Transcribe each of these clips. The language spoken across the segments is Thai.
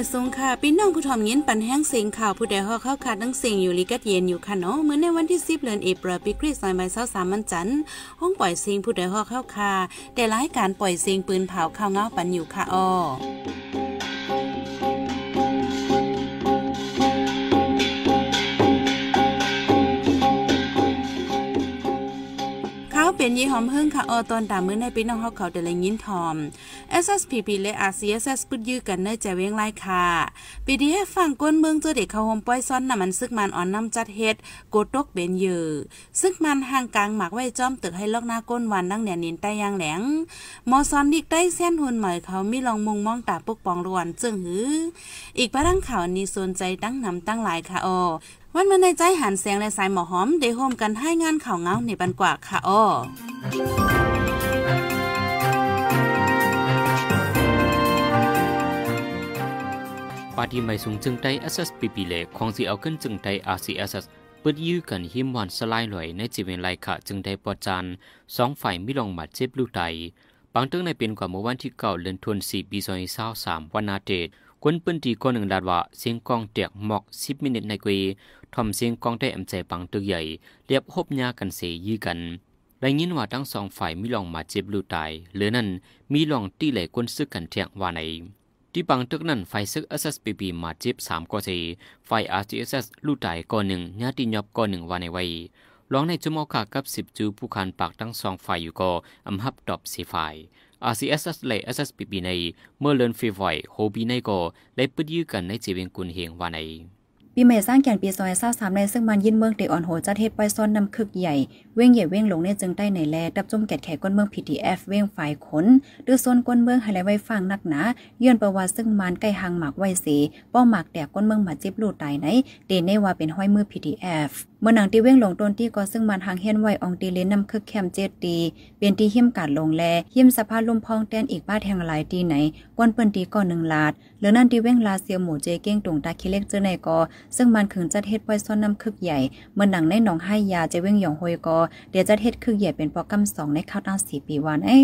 อยสงค่ะพี่น้องผู้ทอมยินปันแห้งเสียงข่าวผู้ใดฮอกเข้าคานั้งเสียงอยู่ลิกัดเย็นอยู่ค่ะเนาะเมือนในวันที่สิบเดือนเอปรปีคริสต์ศักราช2 5 3มันจันทร์ห้องปล่อยเสียงผู้ใดฮอกเข้าคาแต่รายการปล่อยเสียงปืนเผาข้าวเงาปันอยู่ค่ะอ้อเป็นยี่หอมเฮิงค่ะออตอนตามมื้อในปีน้องเฮาเขาเด่ลยินทอม SSPP และ RCSS กุดยื้อกันในใจเวงไล่ค่ะปี PDF ฟังก้นเมืองจ้วเด็กเขาโฮมป้อยซ้อนน้ำมันซึกมันอ่อนน้ำจัดเฮ็ดโกตกเป็นยื้อซึกมันห่างกลางหมักไว้จ้อมตึกให้ลอกหน้าก้นวันนั่งเหนนินใต้ยางแหลงมอซ้อนดิกใต้เส้นหุ่นเหมยเขามีลองมุงมองตาปุกปองรวนจึงหือ อีกพระดังข่าวนี้สนใจตั้งนำตั้งหลายค่ะโอวันเมื่อในใจหันเสียงและสายหมอหอม ได้โฮมกันให้งานข่าวเงาในบันกว่า ค่ะอ้อปาดีไม่สูงจึงไต SSPP เล ของสีเอาขึ้นจึงไต RCSS เปิดยื้อกันหิมวันสลายหลอย ในจีเวนไลค่ะ จึงได้ปอจานสองฝ่ายมิลองมาเจ็บลูกไตบางเติงในเป็นกว่าเมื่อวันที่เก่าเลือนทวนสี่ปีซอยเศร้าสามวันนาเดตกวนพื้นทีก้อนหนึ่งดาดว่าเสียงกองเตียกหมอกสิบมินิตในกวีทอมเสียงกองได้แอมใจปังตึกใหญ่เรียบหบยากันเสยยื้อกันได้ยินว่าทั้งสองฝ่ายมีลองมาเจ็บลูตาย หรือนั่นมีลองตีเหล่กวนซึกกันเทียงว่าในที่ปังตึกนั้นไฟซึกเอสเอสปีปีมาเจ็บสามกอเสีไฟอาร์จีเอสเอสลูตายก้อนหนึ่งญาติยอบก้อนหนึ่งว่าในไว้ยลองในจมอกขากับสิบจูผู้คันปากทั้งสองฝ่ายอยู่ก็อัมฮับตอบสีฝ่าย RCS อส s s p ีในเมื่อเลินฟีไวโฮบีในก ó lấy bứt dư ยื้อกันใน bên q งกุนเฮงวาน à y ปีใหม่สร้างแก่นปีซอยซร้าสามในซึ่งมันยินเมืองเตอ่อนโหจัดเทศไปซ้อนนำคึกใหญ่เว้งใหญ่เว้งหลงในจึงใต้ในแลดับจมแกดแขกก้นเมืองพีทีเอฟเว้งฝ่ายขนดรือโซนก้นเมืองไฮไลไว้ฟังนักหนาเยื่อนประวัติซึ่งมันใกล้หางหมากไว้สีป้อหมากแตกก้นเมืองมาจิบลูดตายในเดนเนว่าเป็นห้อยมือพีีเอฟเมื่อหนังตีเว้งหลงต้นที่ก็ซึ่งมันหางเฮียนไว้องตีเลนนำคึกแคมเจตีเป็นที่เฮี้ยมกาดลงแลเฮี้ยมสภาพลุ่มพองแตนอีกบ้าแทงหลายตีไหน กวนเปิ้นตีก็หนึ่งลาดเหลือนั่นตีเว้งลาเซียหมู่เจเก้งตงตาคิเล็กเจอในกอ ซึ่งมันขึงจัดเฮ็ดไว้ซ้อนนำคึกใหญ่เมื่อหนังในหนองให้ยาเจเว้งหยองหอยกอเดี๋ยวจัดเฮ็ดคึกใหญ่เป็นปอกำสองในข้าวตั้งสี่ปีวันเอ้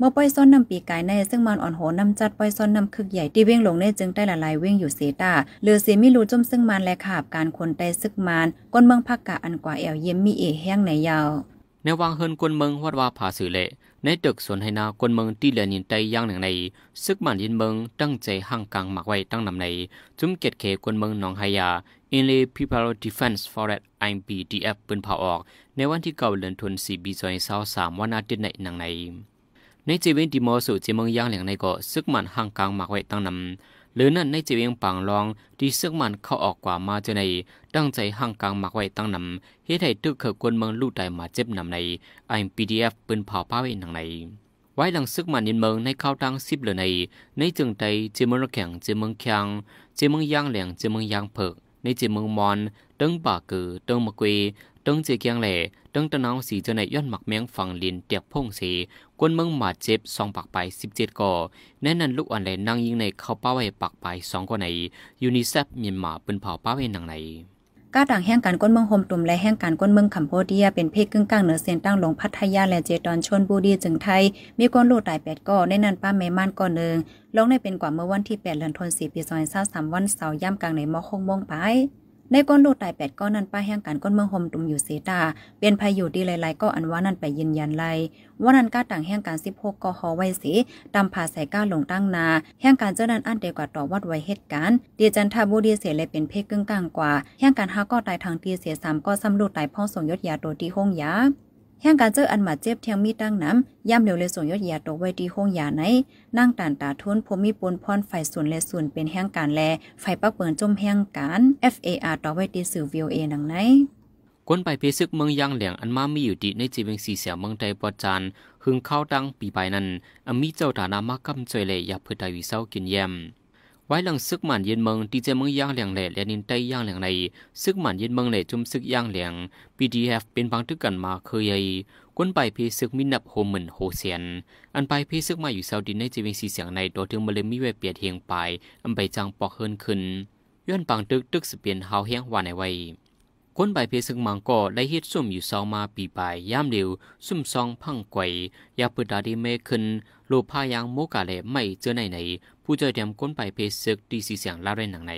เมื่อป้อยซ้อนนำปีกายในซึ่งมันอ่อนโหนนำจัดป้อยซ้อนนำคึกใหญ่ที่เวยงลงในจึงได้ละลาย เวยงอยู่เสตาเหลือเสียมิรู้จมซึ่งมันและขาบการคนไตซึกมันก้นเมืองพักกะอันกว่าแอวเยี่ยมมีเอแห้งในยาว ในวังเฮินกวนเมืองวัดวาผาสือเละ ในตึกสวนไหนากวนเมืองที่เหลือนินไตย่างหนึ่งใน ซึกมันยินเมืองตั้งใจห่างกลางหมักไว้ตั้งนำใน จุ้มเกตเขกวนเมืองหนองไหยาล i n l ดฟ People d ร f e n s e f o r e พีดีเอฟปืนเผาออก ในวันที่เก่าเดือนธันวาคมปี2สามวันอาทิตย์ในหนังในในจีเวงดีมอสุจีเมืองยางเหลียงในเกาะซึกมันห่างกลางมากไว้ตั้งนำหรือนั่นในจีเวงปางรองที่ซึกมันเข้าออกกว่ามาเจอในตั้งใจห่างกลางมากไว้ตั้งนำเฮ็ดให้ตึกเขกวนเมืองลู่ใดมาเจ็บนำในไอ้พีดีเอฟปืนเผาป้าไว้หนังในไว้หลังซึกมันยินเมืองในข้าวตั้งสิบเลยในในจึงใจจีเมืองแข็งจีเมืองแข็งจีเมืองยางเหลียงจีเมืองยางเผืกในจีเมืองมอนติ้งป่ากือติ้งมะกวีตึงเจียเกียงแหล่ตึงตะนาวสีเจในย้อนหมักเมียงฝั่งลินเตียกพงสีกวนเมืองหมาดเจ็บสองปักไปสิบเจ็ดก่อแน่นันลูกอ่อนแหล่นางยิงในเข้าป้าไว้ปักไปสองก่อในยูนิเซฟเมียนมาเป็นเผาป้าไว้หนังในก้าต่างแห่งการก้นเมืองโฮมตุ่มและแห่งการก้นเมืองคำโพเดียเป็นเพศกึ่งกลางเหนือเซนตั้งลงพัทยาและเจดอนชนบุรีจึงไทยมีก้นลูดตายแปดก่อในนันป้าเมม่านก่อนหนึ่งลงในเป็นกว่าเมื่อวันที่แปดเดือนธันวาคมปีซอยซาสามวันเสาร์ย่ำกลางในมอคงมงไปในก้นลดกตายแปดก้อนนั้นป้าแห่งการก้นเมืองโฮมตุ่มอยู่เสตา เป็นภัยอยู่ดีหลายๆ ก็อันว่านั้นไปยืนยันไล ว่านั้นก้าต่างแห่งการสิบหกกอหอไว้สีตำผ่าใส่ก้าหลงตั้งนา แห่งการเจ้านั้นอันเดียวกว่าต่อวัดไว้เหตุการณ์เดียจันทบุรีเสียเลยเป็นเพกกึ่งกลางกว่า แห่งการห้าก็ตายทางทีเสียสามก็นสำลูกตายพ่อส่งยศยาตัวที่ห้องยาแห่งการเจออันมาเจ็บเทียงมีตั้งน้ำย่ำเหลวเลยส่งยอดยาตกไว้ดีห้องยาไหน นั่งตานตาทุนพมีปนพรไฟส่วนและส่วนเป็นแห่งการแลไฟปักเปินจมแห่งการ FAR ต่อไว้ดีสื่อ VOA ดังไหนคนไปเพซึกเมืองยางเหลียงอันมามีอยู่ดีในจีเวงสีเสียเมืองใจปอจานหึงเข้าดังปีไปนั้นอมีเจ้าฐานามากำเจยเลยยาเพื่อไดวิเศร้ากินแยมไว้หลังซึกหมันเย็นเมืองที่จเมืองย่างเหลียงแหล่และนินไตย่างเหลียงในซึกหมันเย็นเมืองแหล่จุมซึกย่างเหลียง PDF เป็นบางทึกกันมาเคยใหญ่กวนไปพีซึกมินับโฮเหมือนโฮเซียน อันไปพีซึกมาอยู่เซาดินในจีเวงสีเสียงในตัวถึงมาเลมีเวเปียดเฮียงไปอันไปจังปอกเฮินขึ้นย้อนบางตึกตึกสเปลียนเฮาเฮียงวานในไว้คนไปเพซึกมังก็ได้เฮ็ดซุ่มอยู่ซศรามาปีไปยย่ำเดียวซุ่มซองพังไกวยาปืดดาดีเมขึ้นโลพายางโมกาเลไม่เจอไหนไหนผู้เจอเดียมก้นไปเพศึกดีสีเสียงลาเรนหนังใน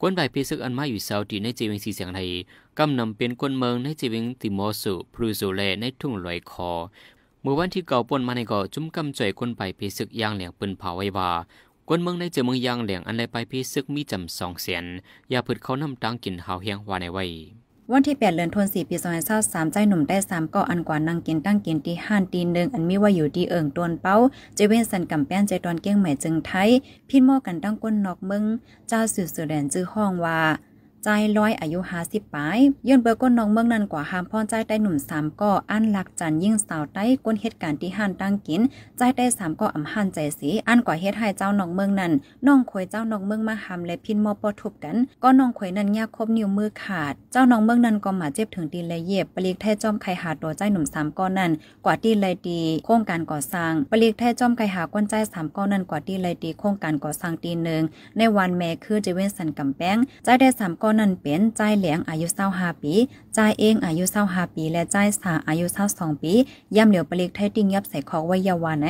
ก้นไปเพศึกอันมาอยู่เซาตีในจีิงสีเสียงไทยกำนำเป็นก้นเมืองในจีิวงติมอสุพรูโซเลในทุ่งลอยคอเมื่อวันที่เก่าปนมาในเกาะจุ่มกำจ่อยก้นไปเพศึกย่างเหลียงปืนเผาไว้ว่าก้นเมืองในเจอเมืองย่างเหลียงอันไรไปเพศึกมีจำสองเสียนยาพืดเขานำตังกินหาวเฮียงวาในไว้วันที่ 8เดือนธันวาคมปี2023ใจหนุ่มได้3เกาะอันกว่านางกินตั้งกินที่ห้านตีนึงอันมีว่าอยู่ที่เอิงตวนเป้าเจเวนสันกำแป้นใจตอนเกี้ยงใหม่จึงไทยพี่หม้อกันตั้งก้นนอกมึง เจ้าสื่อสือแดนจื้อห้องว่าใจร้อยอายุหาสิบปลายย้อนเบอร์ก้นน้องเมืองนั้นกว่าหามพ่อใจใต้หนุ่มสามก็อันหลักจันยิ่งสาวใต้ก้นเหตุการณ์ที่หันตั้งกิน ใจใต้สามก็อำหันใจสีอันกว่าเฮ็ดให้เจ้าน้องเมืองนั้นน้องควยเจ้าน้องเมืองมาหามและพินมอปอทุบกันก็น้องควยนั้นยากคบนิ้วมือขาด เจ้าน้องเมืองนั้นก็มาเจ็บถึงตีนและเย็บปลีกแท้จอมไข่หาตัวใจหนุ่มสามก็อนั้นกว่าตีนเลยดีโครงการก่อสร้างปลีกแท้จอมไข่หาก้นใจสามก็อนั้นกว่าตีนเลยดีโครงการก่อสร้างตีนหนึ่งในวันแม่คือเจเวนสันกำแป้งใจได้สามกนั้นเป็นใจเหลียงอายุเศร้าหาปีใจเองอายุเศร้าหาปี และใจสาอายุเศร้าสองปีย่ำเหลียวปลิกไทยติงยับใส่คอไว้ยาวานไอ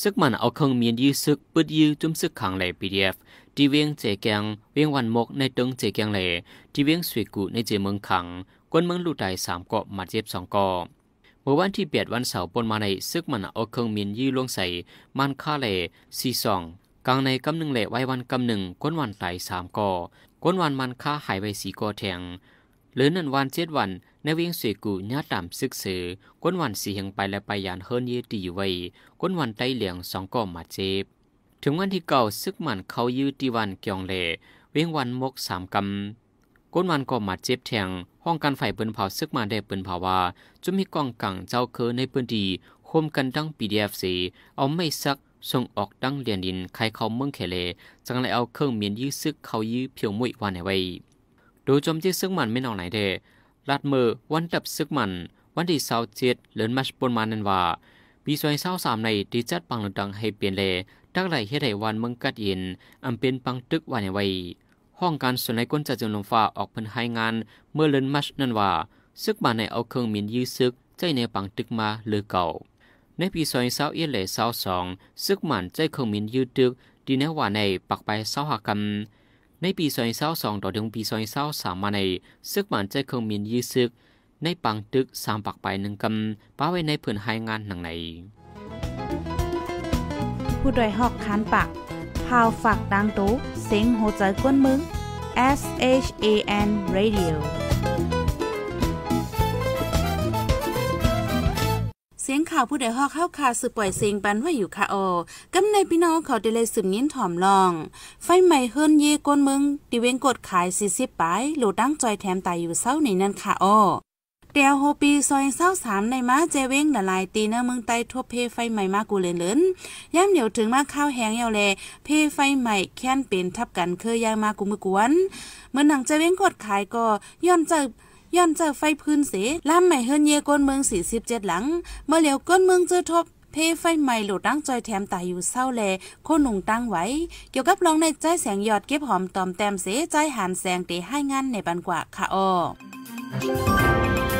ซึกมันเอาเครื่องมีนยื้อซึกปืดยื้อจุ่มซึกขังไหล PDF ที่เวียงเจแกงเวียงวันมกในตึงเจแกงไหลที่เวียงสวยกุในเจเมืองขังกวนเมืองลู่ไตสามเกาะมัดเย็บสองเกาะเมื่อวันที่เปียดวันเสาร์ปนมาในซึกมันเอาเครื่องมีนยื้อลวงใส่มันค่าไหลสี่สองกลางในกำหนึ่งเหละไว้วันกำหนึ่งก้นวันไหลสามก่อ ก้นวันมันค่าหายไปสีก่อแทง หรือนันวันเจ็ดวันในเวียงเสกูญาตามซึกเสือ ก้นวันสีหงไปและไปยานเฮิรนเยตีไว้ ก้นวันไตเหลียงสองก่อมาเจ็บ ถึงวันที่เก่าซึกมันเขายืดตีวันเกียงเหล่เวียงวันมกสามกำก้นวันก็มาเจ็บแทง ห้องการไฟเปินเผาซึกมาได้เปินเผาว่าจุมีกองกังเจ้าเคอในพื้นที่คมกันดั้งปีดีเอฟซีเอาไม่ซักส่งออกดังเลียนดินใครเขาเมืองเคเล จังเลยเอาเครื่องเมียนยื้อซึกเขายื้อเพียวมุ่ยวันไหนไว้ ดูจมที่ซึกมันไม่นอกไหนเดลัดมือวันดับซึกมัน วันที่สาวเจ็ดเลินมัชปนมานันว่าปีสวยเศร้าสามในดีจัดปังหลดังให้เปลี่ยนเลดักไหลเฮดไหวันเมืองกัดยินอำเป็นปังตึกวันไหนไว้ห้องการส่วนในก้นจัดจุลมฟ้าออกเพิ่นให้งาน เมื่อเลินมัชนันว่า ซึกมันในเอาเครื่องเมียนยื้อซึกใจในปังตึกมาเลือเก่าในปีซอยเศร้าเอเล่เศร้าสองซึกหมันใจคงมินยืดดึกดีแนว่าในปักไปเศร้าหักกำในปีซอยเศร้าสองต่อถึงปีซอยเศร้าสามมาใน ซึกหมันใจคงมินยืดซึก ในปังตึกสามปักไปหนึ่งกำป้าไว้ในผืนหายงานหนังในผู้โดยหอกคานปากพาวฝากดังตู้เสียงโหใจก้นมึง S H A N Radio สียงข่าวผู้ใดฮอกเข้าคาสืบปล่อยเสียงปันไว้อยู่ค่ะโอกำในพี่น้องเขาได้เลยสืบยิ้นถ่อมลอง ไฟไหม้เฮิรนเยก้นเมืองดิเวงกดขายสี่สิบปายหลดตั้งจอยแถมตายอยู่เศร้าในนั่นค่ะโอเดียวโฮปีซอยเศร้าสามในม้าเจเวงละลายตีเนื้อเมืองใต้ทั่วเพไฟใหม่มากูเลนเลนย่ำเดีียวถึงมาข้าวแหงเยาวแลเพไฟใหม่แค้นเป็นทับกันเคยยางมากูมือกวนเมื่อหนังเจเวงกดขายก็ย้อนเจอย้อนเจอไฟพื้นเสล่ามใหม่เฮือนเยก้นเมือง 47 หลัง เมื่อเหลียวก้นเมืองเจอทบ เพไฟใหม่หลุดตั้งจอยแถมตายอยู่เศร้าแลโคหนุ่งตั้งไว้ เกี่ยวกับลองในใจแสงหยอดเก็บหอมตอมแต้มเสใจหันแสงเตให้งานในบันกว่าค่ะออ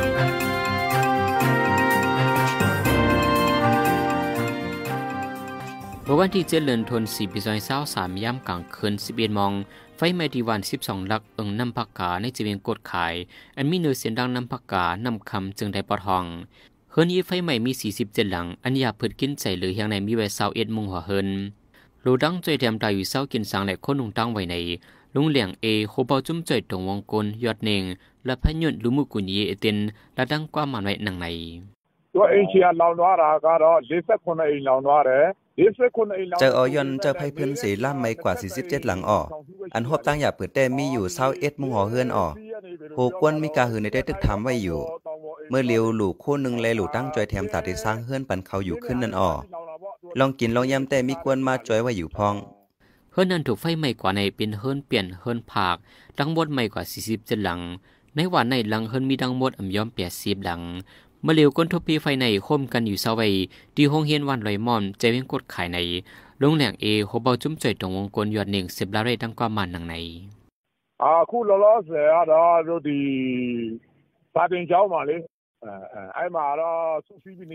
เมื่อวันที่เจริเทนสีนปีซอยเศร้าสามย่ำกลางคืนสิบเอ็ดมองไฟไม้ทีวันสิบสองลักเอิงน้ำผักกา ในจีเวียงกดขาย อันมีเนื้อเสียงดังน้ำผักกานำคำจึงได้ปะทองเฮินยี่ไฟไหม่มีสี่สิบเจ็ดหลัง อันยาเืดกินใจหรือเฮียงในมีไว้เศร้าเอ็ดมุงหัวเฮินรูดังใจเดียมตายอยู่เศร้ากินสังแหละคนหน่งตั้งไว้ใน ลุงเหลียงเอโคเบาจุ้มใจตรงวงกลยอดเน่งและพยุนลุมุกุญเ่เอตินและดังกว่ามันไว้หนังในตัวเอเชียลาวนัาราก็รอเจ็ดสิบคนเอลาวนัวเร่เจอออยอนเจอไพเพื่นสีล่ามไม่กว่า47หลังอ่ออันหบตั้งอย่าเปิดแต่มีอยู่เศร้าเอ็ดมุงหอเฮือนอ่อหหกวนมีกาหือในได้ตึกทำไว้อยู่ เมื่อเลียวหลู่คู่หนึ่งเลยหลู่ตั้งจอยแถมตัดที่สร้างเฮือนปันเขาอยู่ขึ้นนั่นอ่อลองกินลองย่ำแต่มีกวนมาจอยไว้อยู่พองเฮือนนั้นถูกไฟไหม้กว่าในเป็นเฮือนเปลี่ยนเฮือนผากทั้งหมดไหม่กว่า47หลัง ในวันในหลังเฮือนมีทั้งหมดอ่ำยอม80หลังมาเลีวก้นทบปีไฟในคมกันอยู่เสาไว้ดีห้องเฮียนวันลอยมอม ใจเวงกดขายในลงแหล่งเอหัวเบาจุ้มจ่อยตรงวงกลมยอดหนึ่งสิบลาเรดังกว่ามันหนังในอ่าคู่ล้อล้อเสียดอดูดีตาเป็นเจ้ามาเลย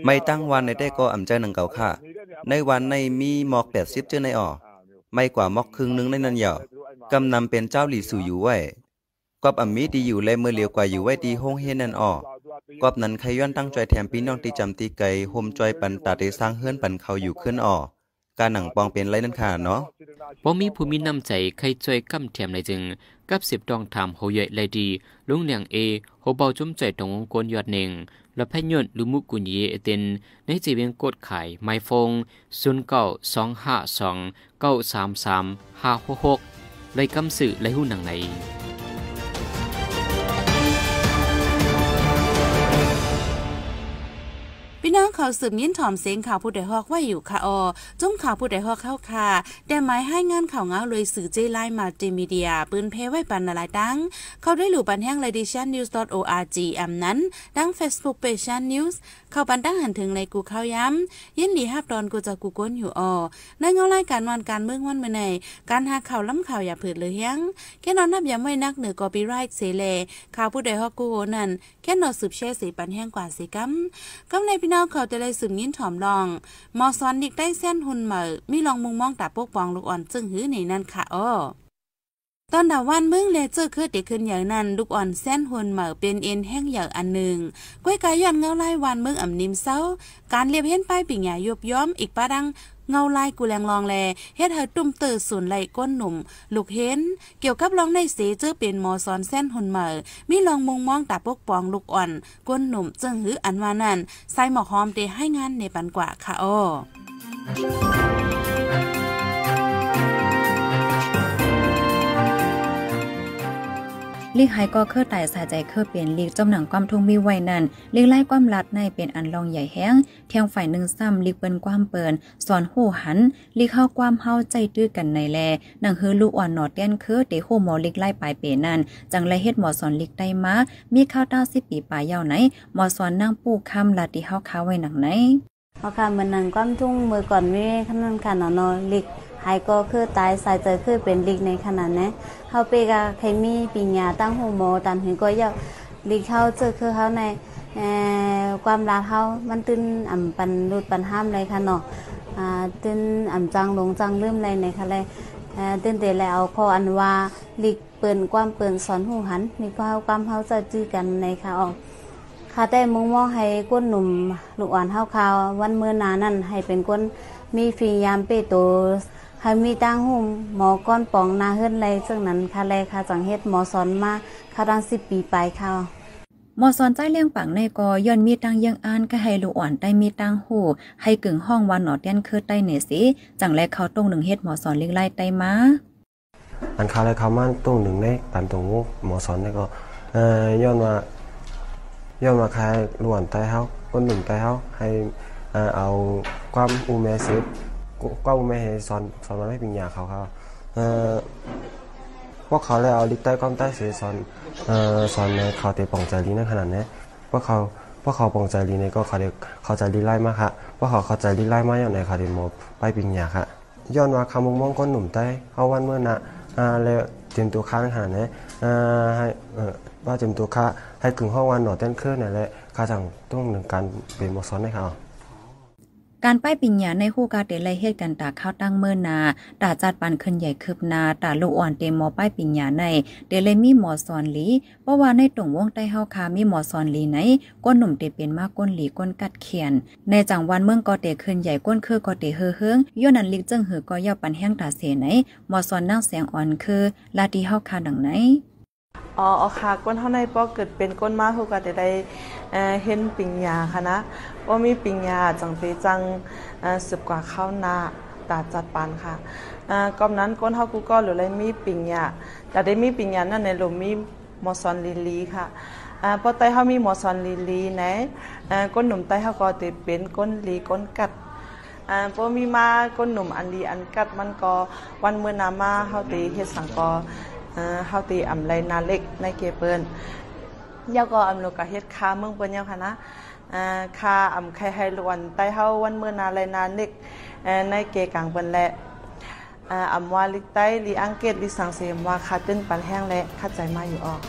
ไม่ตั้งวันในได้ก็อ่ำใจหนังเก่าค่ะ ในวันในมีหมอกแปดสิบเจ้าในอ่อ ไม่กว่าหมอกครึ่งนึงในนั้นเหย่อกำนำเป็นเจ้าหลีสู่อยู่ไว้กอบอ่ำมีดีอยู่เลยเมื่อเลียวกว่าอยู่ไว้ดีห้องเฮียนนั่นอ่อกอบนั้นใครย้อนตั้งใจแถมพี่น้องที่จำตีไก่โฮมจอยปันตาที่สร้างเฮือนปันเขาอยู่ขึ้นอ่อการหนังปองเป็นไรนั่นค่ะเนาะบ่มีผู้มีน้ำใจใครจ่วยก้ำแถมในจึง กับสิบดองถามโหใหญ่ไรดี ลุงเหลียงเอโหเบาจุ้มใจตรงวงกลยอดหนึ่งและแพยนลุมุกุญเยเอเตนในจีเวียงกดขายไมฟงศูนย์เก้าสองห้าสองเก้าสามสามห้าหกหกไรกำสื่อไรหูหนังไหนพี่น้องขขาสืบยิ้นถ่อมเสียงข่าวผู้ใดฮอกไว้อยู่ค่ะอจุ้มข่าวผู้ใดฮอกเข้าค่ะ แต่หมายให้งานข่าวเงาเลยสื่อเจไลน์มาเจมีเดียปืนเพไว้ปันนาลายตั้งเขาได้หลู่ปันแห้งเลดิชันนิวส์ .org อำนั้น ดังเฟซบุ๊กเพจชันนิวส์เข้าปันตั้งหันถึงเลยกูเข้าย้ำ ยินดีฮับดอนกูจะกูก้นอยู่ออในเงารายการวันการเมืองวันเมื่อไหนการหาข่าวล้ำข่าวอย่าเผิดเลยยังแค่นอนนับย้าไว้นักเหนือกอปีไรท์เสเลข่าวผู้ใดฮอกกูโหนั่นแค่นอนสืบแช่สีปันแห้งกว่าสีกัมกํในพี่น้องา้เขาจะเลยสืบยิ้นถอมลอง มอซอนนิกได้เส้นหุ่นเหมอมีลองมุงมองตาปกปองลูกอ่อนซึ่งหื้อในนั่นค่ะอ้ออนดาวันมึงเลเจอร์คือติขึ้นอย่างนั้นลูกอ่อนแส้นหุนเหมาเป็นเอ็นแห้งหย่าอันหนึ่งกล้วยกายย้อนเงาลายวันมึงอ่ำนิ่มเศร้าการเลียบเห็นป้ายปิ่งหยายบย้อมอีกปะาดัง เงาลายกูแรงลองแลเฮ็ดเธอตุ่มตือศูนย์ไหลก้นหนุ่มลูกเห็น เกี่ยวกับร้องในเสื้อเป็นหมอซอนแส้นหุนเหมามีลองมุงมองตาปกปองลูกอ่อนก้นหนุ่มจึงหืออันวานั้น ใส่หมอกหอมเตให้งานในปันกว่าค่ะโอ้ลีกไฮก็เครือตายสาใจ เครือเปลี่ยนลีกจมหนังความทุ่งมีไว้นั่นลีกไล่ความรัดในเป็นอันลองใหญ่แห้งเทียงฝ่ายหนึ่งซ้ำลีกเปิ้นความเปินสอนหูหันลีกเข้าความเฮาใจตื้อกันในแลหนังฮือลูกอ่อนหนอดเตี้ยนคือเตโหหมอลีกไล่ปลายเปยนั่นจังไรเฮ็ดหมอสอนลีกได้มา มีข้าวต้าสิปีปลายยาวไหนหมอสอนนั่งปูคำลาดีเฮาค้าไว้หนังไหนพอค่ะเหมือนหนังความทุ่งเมื่อก่อนไม่ขนาดขนาดนอลีกหายก็คือตายสายเจอคือเป็นลิกในขนาดนี้เขาเปกาใครมีปิญญาตั้งหูโมตันหึนก็ยาลิกเขาเจอคือเขาในความรักเขามันตึนอ่ำปันรุดปันห้ามเลยค่ะเนาะอ่ตึนอ่ำจังลงจังลืมเลยในค่ะเลยเอ่อตึนแต่แล้วขออันว่าลิกเปิดนความเปิดนสอนหูหันมี่กเาความเขาจะจื้อกันในค่ะออกค่ะแต่มุ่งมองให้ก้นหนุ่มลูกอ่อนเ้า่าววันเมื่อนานั่นให้เป็นก้นมีฟียามเปัตค่ะมีตั้งหุ่มหมอก้อนปองนาเฮิรนไรซึ่งนั้นค่ะแลค่ะจังเฮ็ดหมอสอนมาค่ะตั้งสิบปีไปค่ะหมอสอนใจเลี้ยงปังในกอย้อนมีตั้งยังอ่านก็ให้ลูกอ่อนได้มีตังหูให้กึ่งห้องวันหนอเตียนคือใต้เนสิจังแลเขาตรงหนึ่งเฮ็ดหมอสอนเลี้ยงไล่ไต้มา อันคาเลยคามาตรงหนึ่งในปันตรงูหมอสอนในก็อย้อนมาย้อนมาใครลูกอ่อนใต้เขาคนหนึ่งใต้เขาให้เอาความอูเมสิก็ไม่ให้สอนสอนมาให้ปัญญาเขาคเขาพวกเขาเลยเอาลิตใต้ก้อนใต้เสียสอนสอนในเขาเตะป่องใจลีนั่นขนาดนี้พวกเขาพวกเขาป่องใจลีในก็เขาเด็กเขาใจลีไล่มากครับพวกเขาเขาใจลีไล่มากอย่างในเขาเด็กมอไปปัญญาครับย้อนว่าคำมุงม่งก้นหนุ่มใต้เขาวันเมื่อนะแล้วเตรียมตัวค้าขนาดนี้ให้ว่าเตรียมตัวค้าให้ขึงห้องวันหนอเต้นเครื่องนี่แหละค่าจังต้องหนึ่งการเป็นมอสอนให้เขาการป้ายปิญญาในฮูกาเตไลเฮ็ดกันตาข้าวตั้งเมื่อนาตาจัดปันขึ้นใหญ่คืบนาตาลูกอ่อนเตมอป้ายปิญญาในเตเลยมีหมอสอนหลี เพราะว่าในตรงวงใต้เฮาคามีหมอสอนหลีไหน ก้นหนุ่มเตเป็นมากก้นหลีก้นกัดเขียน ในจังวันเมืองกอเตขึ้นใหญ่ก้นคือกอเตเฮือเฮืองย้อนนั้นลิกจึงหือก็ย่าปันแห้งตาเสไหนหมอสอนนั่งแสงอ่อนคือลาดีเฮาคาดังไหนอ๋อค่ะก้นเ่าในปอเกิดเป็นก้นมาฮูกาเตไลเห็นปิญญาค่ะนะว่ามีปิญญาจังเปจังสืบกว่าข้าวนาตาจัดปันค่ะก่อนนั้นก้นเ้ากูก็หรืออะไรมีปิญญาแต่ได้มีปิญญานั่นในหลุมมีมอซอนลีลีค่ะพอไตเฮามีมอซอนลีลีนะก้นหนุ่มไตเฮาก็ติเป็นก้นลีก้นกัดพอมีมา ก้นหนุ่มอันดีอันกัดมันก็วันเมื่อนามาเฮาตีเฮ็ดสังกอเฮาตีอำไลนาเล็กในเกเปิ้นยาก็อำโลกะเฮ็ดคาเมืองเปิ้ยาค่ะนะคาอ่ำไข่ไฮลวน ใต้เฮาวันเมื่อนาไรนานนิกในเกกลางเปนและอำว่าลิกใต้ลีอังเกตลิสังเสมว่าคาตึ้นปันแห้งและคาใจมาอยู่ออก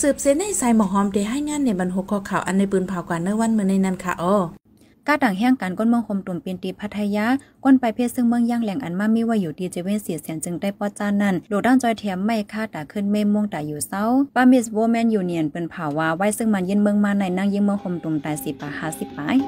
สืบเส้นในสายหมอหอมเดให้งาน ในบรรหกข้อข่าวอันในปืนเผากว่าเนื้อวันเมื่อในนั้นค่ะอ้อก้าต่างแห้งการก้นเมืองคมตุ่มป็นตีพัทยาก้นไปเพศซึ่งเมืองย่างแหล่งอันมามีว่าอยู่ดีเจเวนเสียเสียนจึงได้ป้อจานนั่นโดด้านจอยเทียมไม่ค่าต่ขึ้นเมม่วงต่อยู่เศร้าปามิสโวแมนยูเนียนเป็นผาวาไว้ ซึ่งมันเย็นเมืองมาในนั่งยิ่งเมืองคมตุ่มตายสิบปะหาสิบปย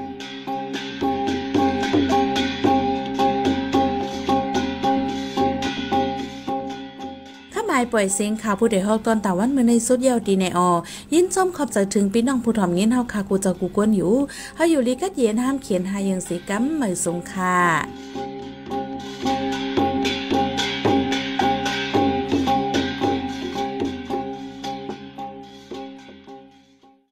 ายปล่อยเสียงข่าวผู้ใดฮอกตอนตะวันเมื่อในสุดเยาวดีในออยินชมขอบใจถึงพี่น้องผู้ถ่อมเงินเฮาค่ะกูจะกูกวนอยู่เฮาอยู่ลีกัดเย็นห้ามเขียนหายังสีกัมเหมยสงค่ะ